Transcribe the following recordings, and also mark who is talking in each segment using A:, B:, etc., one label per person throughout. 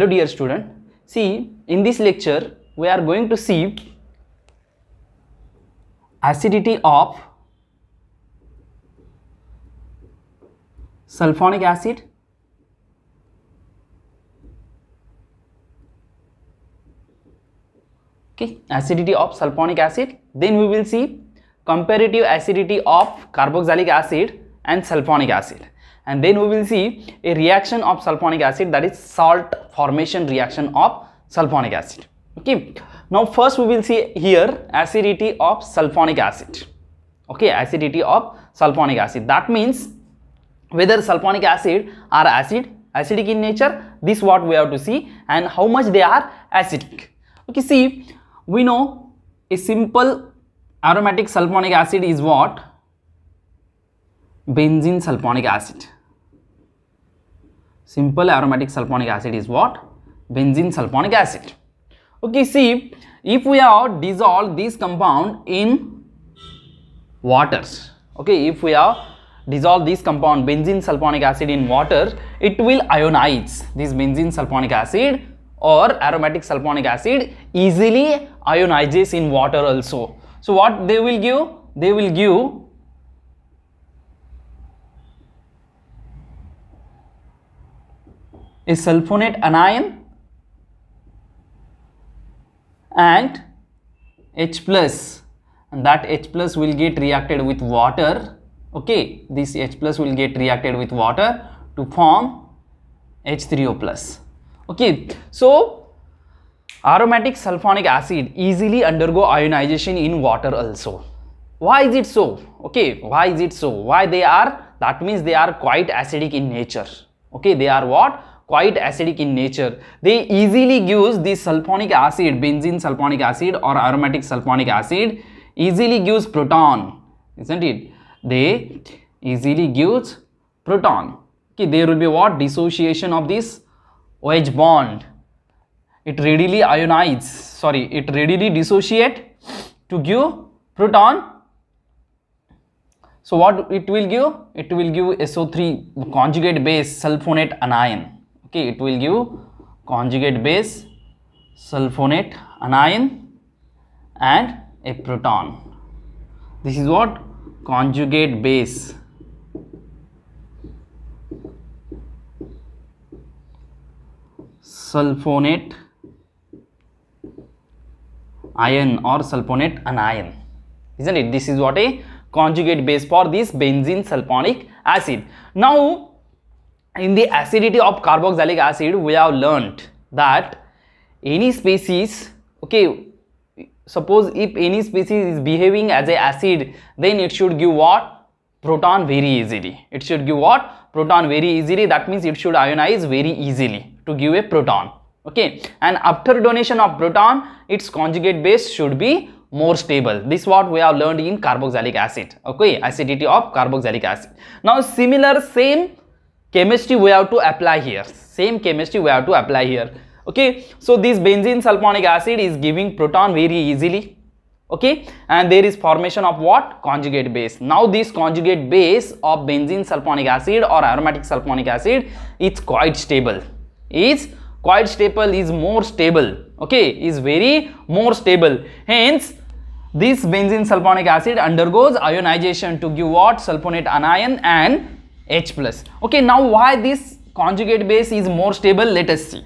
A: hello dear student see in this lecture we are going to see acidity of sulfonic acid okay acidity of sulfonic acid then we will see comparative acidity of carboxylic acid and sulfonic acid and then we will see a reaction of sulfonic acid that is salt formation reaction of sulfonic acid okay now first we will see here acidity of sulfonic acid okay acidity of sulfonic acid that means whether sulfonic acid are acid acidic in nature this what we have to see and how much they are acidic okay see we know a simple aromatic sulfonic acid is what benzene sulfonic acid simple aromatic sulfonic acid is what? Benzene sulfonic acid. Okay, see, if we have dissolved this compound in waters, okay, if we have dissolved this compound benzene sulfonic acid in water, it will ionize this benzene sulfonic acid or aromatic sulfonic acid easily ionizes in water also. So, what they will give? They will give a sulfonate anion and H plus and that H plus will get reacted with water okay this H plus will get reacted with water to form H3O plus okay so aromatic sulfonic acid easily undergo ionization in water also why is it so okay why is it so why they are that means they are quite acidic in nature okay they are what quite acidic in nature. They easily gives the sulfonic acid, benzene sulfonic acid or aromatic sulfonic acid easily gives proton, isn't it? They easily gives proton. Okay, there will be what? Dissociation of this OH bond. It readily ionizes. sorry, it readily dissociate to give proton so what it will give? It will give SO3 conjugate base sulfonate anion okay it will give conjugate base sulfonate anion and a proton this is what conjugate base sulfonate ion or sulfonate anion isn't it this is what a conjugate base for this benzene sulfonic acid now in the acidity of carboxylic acid we have learnt that any species okay suppose if any species is behaving as a acid then it should give what proton very easily it should give what proton very easily that means it should ionize very easily to give a proton okay and after donation of proton its conjugate base should be more stable this what we have learned in carboxylic acid okay acidity of carboxylic acid now similar same chemistry we have to apply here same chemistry we have to apply here okay so this benzene sulfonic acid is giving proton very easily okay and there is formation of what conjugate base now this conjugate base of benzene sulfonic acid or aromatic sulfonic acid it's quite stable is quite stable is more stable okay is very more stable hence this benzene sulfonic acid undergoes ionization to give what sulfonate anion and H plus. Okay, now why this conjugate base is more stable? Let us see.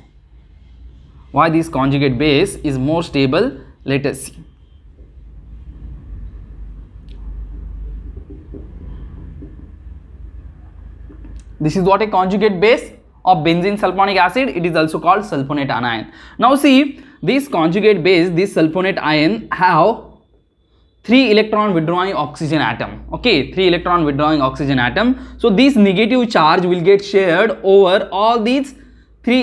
A: Why this conjugate base is more stable? Let us see. This is what a conjugate base of benzene sulfonic acid. It is also called sulfonate anion. Now see, this conjugate base, this sulfonate ion have three electron withdrawing oxygen atom okay three electron withdrawing oxygen atom so this negative charge will get shared over all these three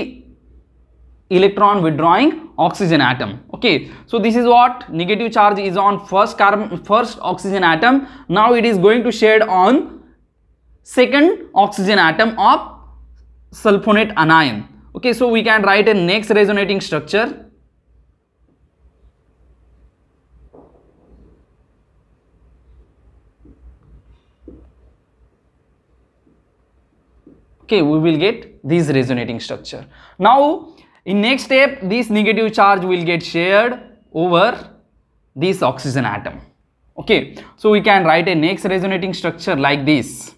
A: electron withdrawing oxygen atom okay so this is what negative charge is on first carbon first oxygen atom now it is going to shared on second oxygen atom of sulfonate anion okay so we can write a next resonating structure okay we will get this resonating structure now in next step this negative charge will get shared over this oxygen atom okay so we can write a next resonating structure like this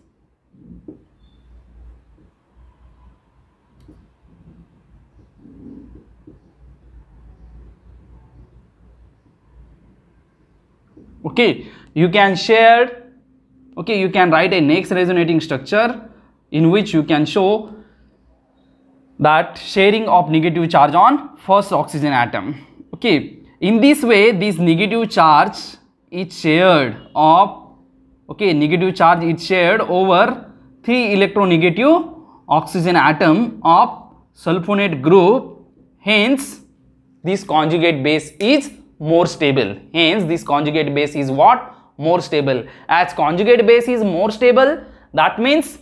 A: okay you can share okay you can write a next resonating structure in which you can show that sharing of negative charge on first oxygen atom okay in this way this negative charge is shared of okay negative charge is shared over three electronegative oxygen atom of sulfonate group hence this conjugate base is more stable hence this conjugate base is what more stable as conjugate base is more stable that means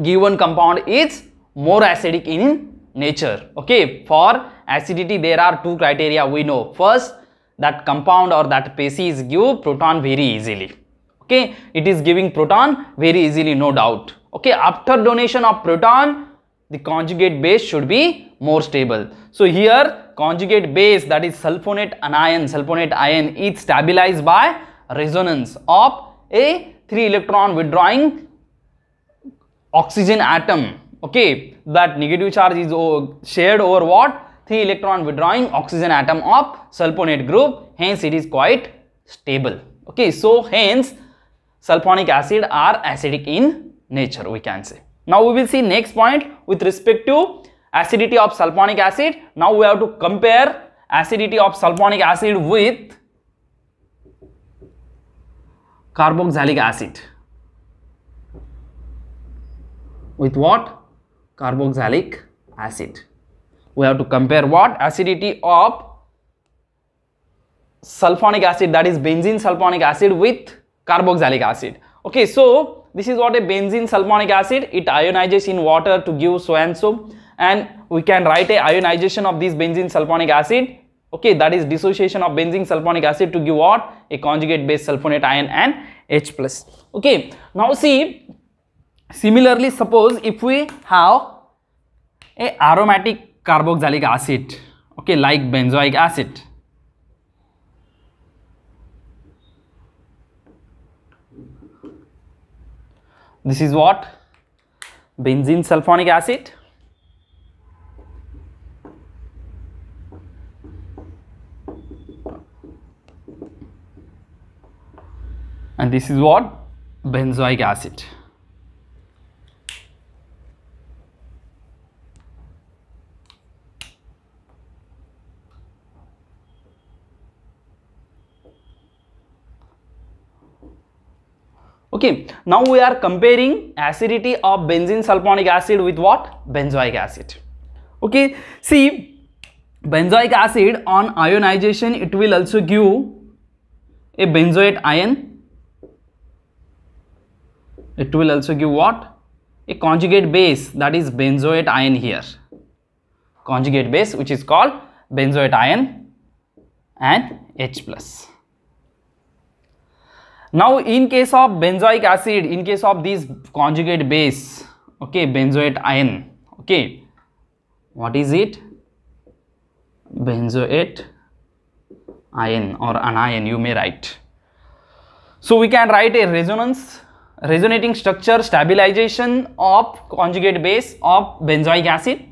A: given compound is more acidic in nature okay for acidity there are two criteria we know first that compound or that species give proton very easily okay it is giving proton very easily no doubt okay after donation of proton the conjugate base should be more stable so here conjugate base that is sulfonate anion sulfonate ion is stabilized by resonance of a 3 electron withdrawing oxygen atom okay that negative charge is shared over what 3 electron withdrawing oxygen atom of sulfonate group hence it is quite stable okay so hence sulfonic acid are acidic in nature we can say now we will see next point with respect to acidity of sulfonic acid now we have to compare acidity of sulfonic acid with carboxylic acid with what? Carboxylic acid. We have to compare what? Acidity of sulfonic acid that is benzene sulfonic acid with carboxylic acid. Okay, so this is what a benzene sulfonic acid. It ionizes in water to give so and so and we can write a ionization of this benzene sulfonic acid okay that is dissociation of benzene sulfonic acid to give what a conjugate base sulfonate ion and H plus okay now see Similarly, suppose if we have a aromatic carboxylic acid, okay, like benzoic acid. This is what? Benzene sulfonic acid. And this is what? Benzoic acid. okay now we are comparing acidity of benzene sulfonic acid with what benzoic acid okay see benzoic acid on ionization it will also give a benzoate ion it will also give what a conjugate base that is benzoate ion here conjugate base which is called benzoate ion and H plus now in case of benzoic acid in case of this conjugate base okay benzoate ion okay what is it benzoate ion or anion you may write so we can write a resonance resonating structure stabilization of conjugate base of benzoic acid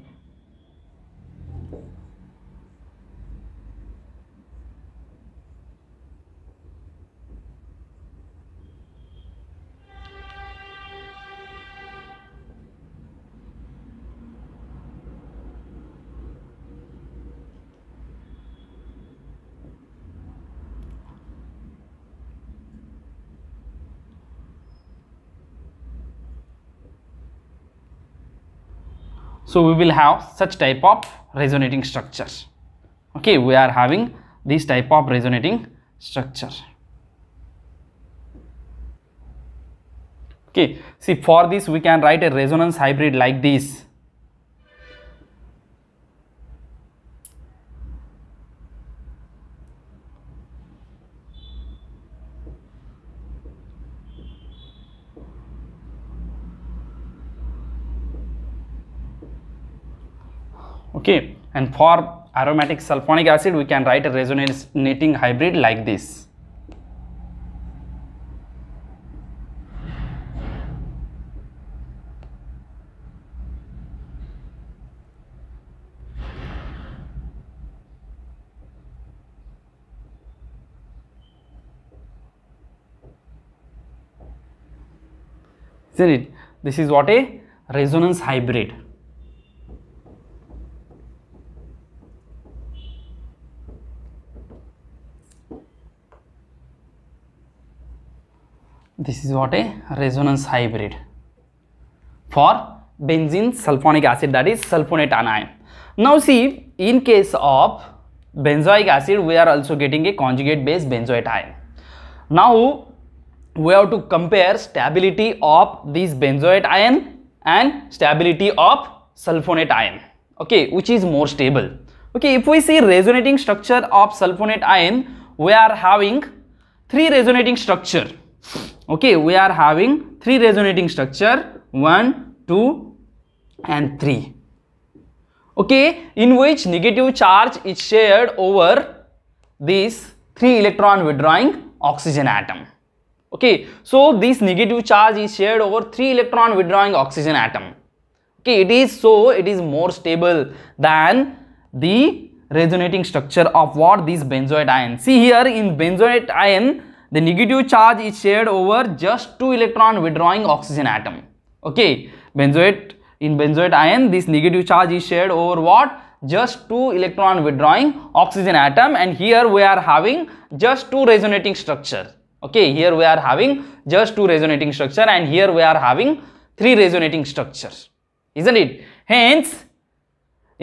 A: So we will have such type of resonating structure. Okay, we are having this type of resonating structure. Okay, see for this we can write a resonance hybrid like this okay and for aromatic sulfonic acid we can write a resonating hybrid like this isn't it this is what a resonance hybrid this is what a resonance hybrid for benzene sulfonic acid that is sulfonate anion now see in case of benzoic acid we are also getting a conjugate base benzoate ion now we have to compare stability of this benzoate ion and stability of sulfonate ion okay which is more stable okay if we see resonating structure of sulfonate ion we are having three resonating structure okay we are having three resonating structure one two and three okay in which negative charge is shared over these three electron withdrawing oxygen atom okay so this negative charge is shared over three electron withdrawing oxygen atom okay it is so it is more stable than the resonating structure of what this benzoate ion see here in benzoate ion the negative charge is shared over just two electron withdrawing oxygen atom okay benzoate in benzoate ion this negative charge is shared over what just two electron withdrawing oxygen atom and here we are having just two resonating structure okay here we are having just two resonating structure and here we are having three resonating structures isn't it hence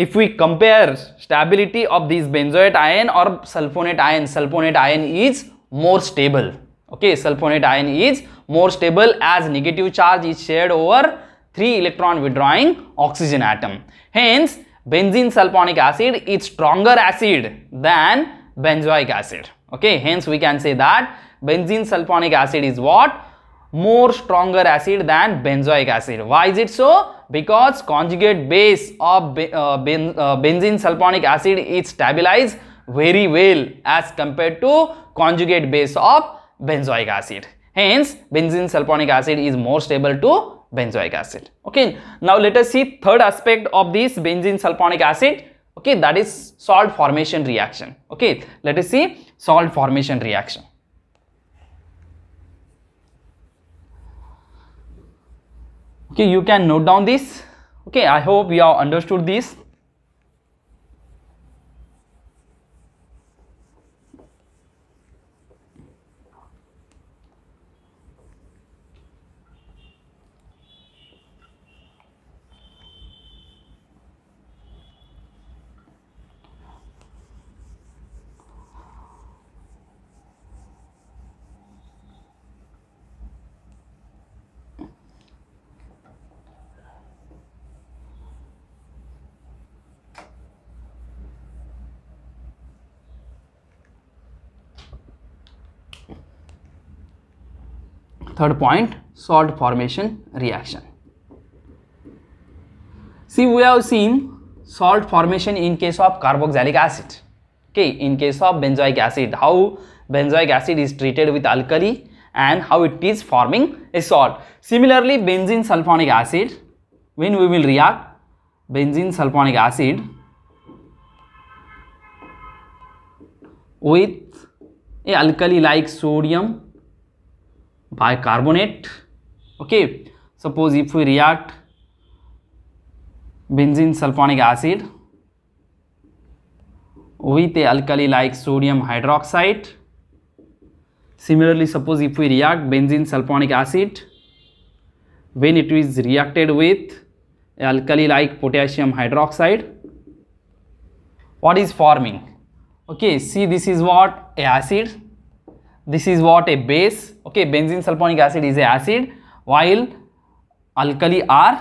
A: if we compare stability of these benzoate ion or sulfonate ion sulfonate ion is more stable okay sulfonate ion is more stable as negative charge is shared over three electron withdrawing oxygen atom hence benzene sulfonic acid is stronger acid than benzoic acid okay hence we can say that benzene sulfonic acid is what more stronger acid than benzoic acid why is it so because conjugate base of uh, ben, uh, benzene sulfonic acid is stabilized very well as compared to conjugate base of benzoic acid. Hence, benzene sulfonic acid is more stable to benzoic acid. Okay, now let us see third aspect of this benzene sulfonic acid. Okay, that is salt formation reaction. Okay, let us see salt formation reaction. Okay, you can note down this. Okay, I hope you have understood this. third point salt formation reaction see we have seen salt formation in case of carboxylic acid okay in case of benzoic acid how benzoic acid is treated with alkali and how it is forming a salt similarly benzene sulfonic acid when we will react benzene sulfonic acid with a alkali like sodium bicarbonate okay suppose if we react benzene sulfonic acid with a alkali like sodium hydroxide similarly suppose if we react benzene sulfonic acid when it is reacted with alkali like potassium hydroxide what is forming okay see this is what acid this is what a base okay benzene sulfonic acid is a acid while alkali are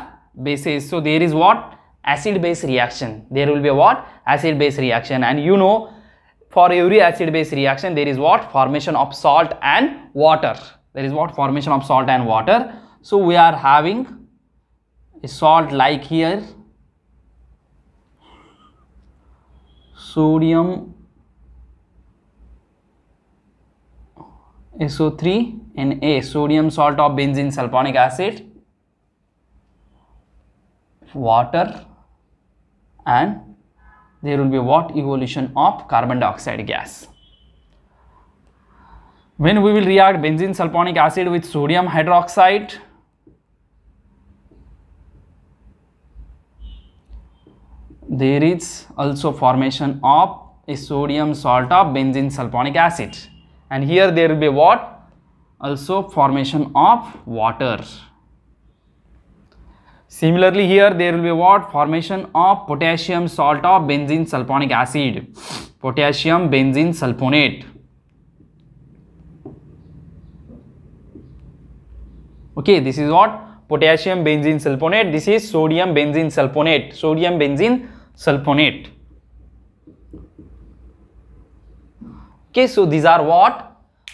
A: bases so there is what acid base reaction there will be what acid base reaction and you know for every acid base reaction there is what formation of salt and water there is what formation of salt and water so we are having a salt like here sodium SO3 and A sodium salt of benzene sulfonic acid water and there will be what evolution of carbon dioxide gas when we will react benzene sulfonic acid with sodium hydroxide there is also formation of a sodium salt of benzene sulfonic acid and here there will be what also formation of water similarly here there will be what formation of potassium salt of benzene sulfonic acid potassium benzene sulfonate okay this is what potassium benzene sulfonate this is sodium benzene sulfonate sodium benzene sulfonate Okay, so these are what?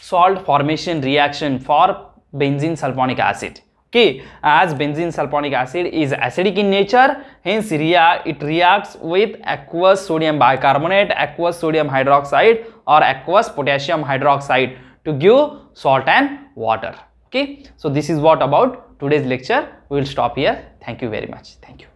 A: Salt formation reaction for benzene sulfonic acid. Okay, as benzene sulfonic acid is acidic in nature, hence it reacts with aqueous sodium bicarbonate, aqueous sodium hydroxide or aqueous potassium hydroxide to give salt and water. Okay, so this is what about today's lecture. We will stop here. Thank you very much. Thank you.